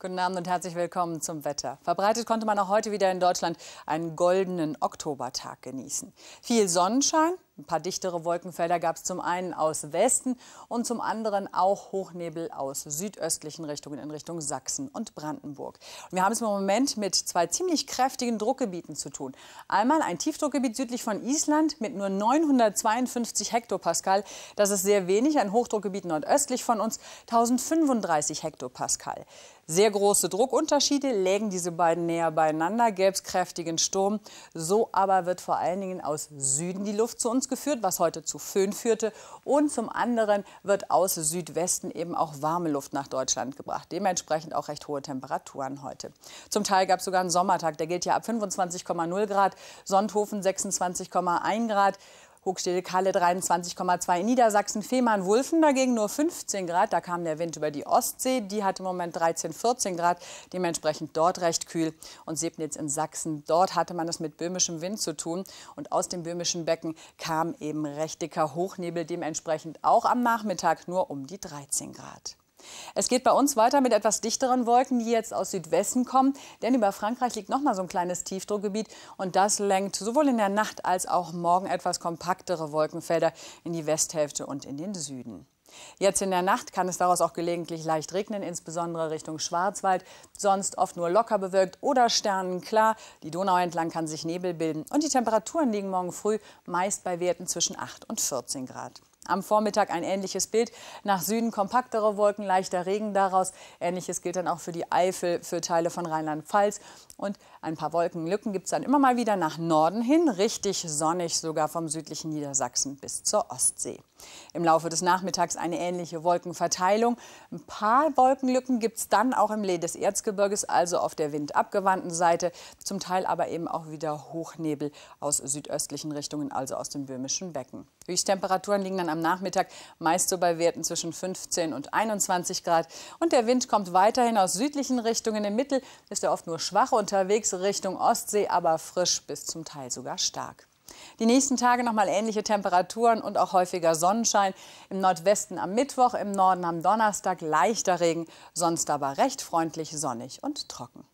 Guten Abend und herzlich willkommen zum Wetter. Verbreitet konnte man auch heute wieder in Deutschland einen goldenen Oktobertag genießen. Viel Sonnenschein, ein paar dichtere Wolkenfelder gab es zum einen aus Westen und zum anderen auch Hochnebel aus südöstlichen Richtungen in Richtung Sachsen und Brandenburg. Und wir haben es im Moment mit zwei ziemlich kräftigen Druckgebieten zu tun. Einmal ein Tiefdruckgebiet südlich von Island mit nur 952 Hektopascal. Das ist sehr wenig. Ein Hochdruckgebiet nordöstlich von uns 1035 Hektopascal. Sehr große Druckunterschiede lägen diese beiden näher beieinander, gäbe es kräftigen Sturm. So aber wird vor allen Dingen aus Süden die Luft zu uns geführt, was heute zu Föhn führte. Und zum anderen wird aus Südwesten eben auch warme Luft nach Deutschland gebracht. Dementsprechend auch recht hohe Temperaturen heute. Zum Teil gab es sogar einen Sommertag, der gilt ja ab 25,0 Grad, Sonthofen 26,1 Grad. Hochstede Kalle 23,2 in Niedersachsen, Fehmarn Wulfen dagegen nur 15 Grad. Da kam der Wind über die Ostsee, die hat im Moment 13, 14 Grad, dementsprechend dort recht kühl. Und Sebnitz in Sachsen, dort hatte man es mit böhmischem Wind zu tun. Und aus dem böhmischen Becken kam eben recht dicker Hochnebel, dementsprechend auch am Nachmittag nur um die 13 Grad. Es geht bei uns weiter mit etwas dichteren Wolken, die jetzt aus Südwesten kommen, denn über Frankreich liegt noch mal so ein kleines Tiefdruckgebiet und das lenkt sowohl in der Nacht als auch morgen etwas kompaktere Wolkenfelder in die Westhälfte und in den Süden. Jetzt in der Nacht kann es daraus auch gelegentlich leicht regnen, insbesondere Richtung Schwarzwald, sonst oft nur locker bewölkt oder sternenklar. Die Donau entlang kann sich Nebel bilden und die Temperaturen liegen morgen früh meist bei Werten zwischen 8 und 14 Grad. Am Vormittag ein ähnliches Bild. Nach Süden kompaktere Wolken, leichter Regen daraus. Ähnliches gilt dann auch für die Eifel, für Teile von Rheinland-Pfalz. Und ein paar Wolkenlücken gibt es dann immer mal wieder nach Norden hin. Richtig sonnig sogar vom südlichen Niedersachsen bis zur Ostsee. Im Laufe des Nachmittags eine ähnliche Wolkenverteilung. Ein paar Wolkenlücken gibt es dann auch im Lee des Erzgebirges, also auf der windabgewandten Seite, zum Teil aber eben auch wieder Hochnebel aus südöstlichen Richtungen, also aus dem böhmischen Becken. Höchsttemperaturen liegen dann am Nachmittag meist so bei Werten zwischen 15 und 21 Grad. Und der Wind kommt weiterhin aus südlichen Richtungen. Im Mittel ist er oft nur schwach unterwegs, Richtung Ostsee aber frisch bis zum Teil sogar stark. Die nächsten Tage nochmal ähnliche Temperaturen und auch häufiger Sonnenschein. Im Nordwesten am Mittwoch, im Norden am Donnerstag leichter Regen, sonst aber recht freundlich sonnig und trocken.